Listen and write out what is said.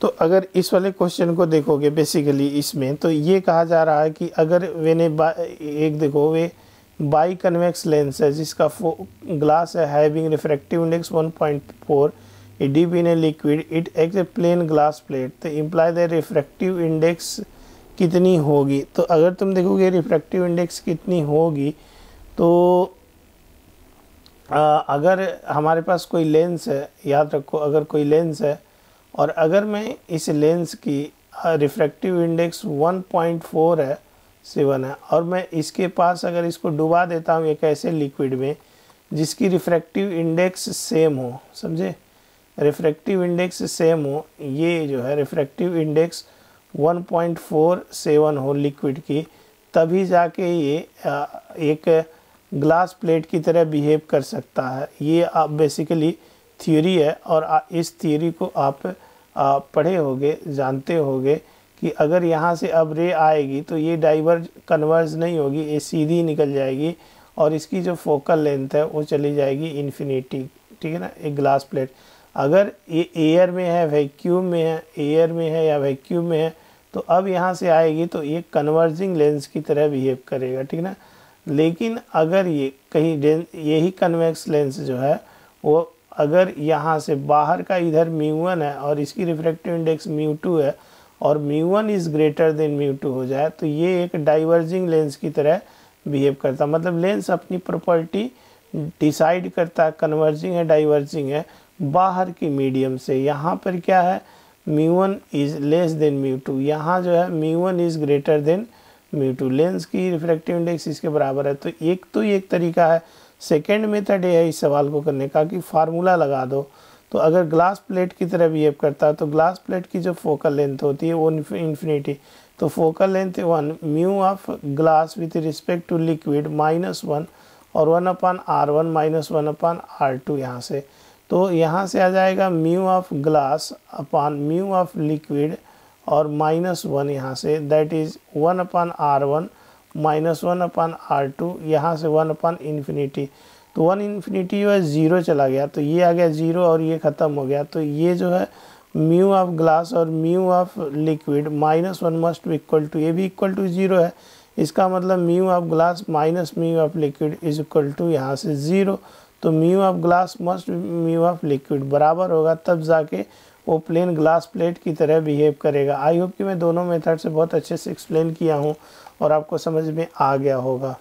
तो अगर इस वाले क्वेश्चन को देखोगे बेसिकली इसमें तो ये कहा जा रहा है कि अगर वेने एक देखो वे बाई कन्वेक्स लेंस है जिसका ग्लास है having refractive index 1.4 deep in a liquid it acts a plane glass plate तो इम्प्लाई द रिफ्रैक्टिव इंडेक्स कितनी होगी तो अगर तुम देखोगे रिफ्रैक्टिव इंडेक्स कितनी होगी तो आ, अगर हमारे पास कोई लेंस है याद रखो अगर कोई लेंस है और अगर मैं इस लेंस की रिफ्रैक्टिव इंडेक्स 1.4 है सेवन है और मैं इसके पास अगर इसको डुबा देता हूँ एक ऐसे लिक्विड में जिसकी रिफ्रैक्टिव इंडेक्स सेम हो समझे रिफ्रैक्टिव इंडेक्स सेम हो ये जो है रिफ्रैक्टिव इंडेक्स 1.47 हो लिक्विड की तभी जाके ये एक ग्लास प्लेट की तरह बिहेव कर सकता है ये आप बेसिकली थियोरी है और इस थियोरी को आप पढ़े होगे जानते होगे कि अगर यहाँ से अब रे आएगी तो ये डाइवर्ज कन्वर्ज नहीं होगी ये सीधी निकल जाएगी और इसकी जो फोकल लेंथ है वो चली जाएगी इन्फिनीटी ठीक है ना एक ग्लास प्लेट अगर ये एयर में है वैक्यूम में है एयर में है या वैक्यूम में है तो अब यहाँ से आएगी तो ये कन्वर्जिंग लेंस की तरह बिहेव करेगा ठीक है ना लेकिन अगर ये कहीं यही कन्वेक्स लेंस जो है वो अगर यहाँ से बाहर का इधर म्यू वन है और इसकी रिफ्रैक्टिव इंडेक्स म्यू टू है और mu one is greater than mu two हो जाए तो ये एक डाइवर्जिंग लेंस की तरह बिहेव करता मतलब लेंस अपनी प्रॉपर्टी डिसाइड करता है कन्वर्जिंग है डाइवर्जिंग है बाहर की मीडियम से यहाँ पर क्या है mu one is less than mu two यहाँ जो है mu one is greater than mu two lens की रिफ्लेक्टिव इंडेक्स इसके बराबर है तो एक तो एक तरीका है सेकेंड मेथड है इस सवाल को करने का कि फार्मूला लगा दो तो अगर ग्लास प्लेट की तरह बिहेव करता है तो ग्लास प्लेट की जो फोकल लेंथ होती है वो इन्फिनिटी तो focal length one mu of glass with respect to liquid minus one और one upon R one minus one upon R two यहाँ से तो यहाँ से आ जाएगा mu of glass upon mu of liquid और माइनस वन यहाँ से that is one upon R one minus one upon R two यहाँ से वन अपन इन्फिनिटी तो वन इन्फिनिटी जो है ज़ीरो चला गया तो ये आ गया ज़ीरो और ये ख़त्म हो गया तो ये जो है म्यू ऑफ ग्लास और mu of liquid minus one must भी इक्वल टू ये भी इक्वल टू ज़ीरो है इसका मतलब mu of glass minus mu of liquid is equal to यहाँ से ज़ीरो तो mu of glass must mu of liquid बराबर होगा तब जाके वो प्लेन ग्लास प्लेट की तरह बिहेव करेगा आई होप कि मैं दोनों मेथड से बहुत अच्छे से एक्सप्लेन किया हूँ और आपको समझ में आ गया होगा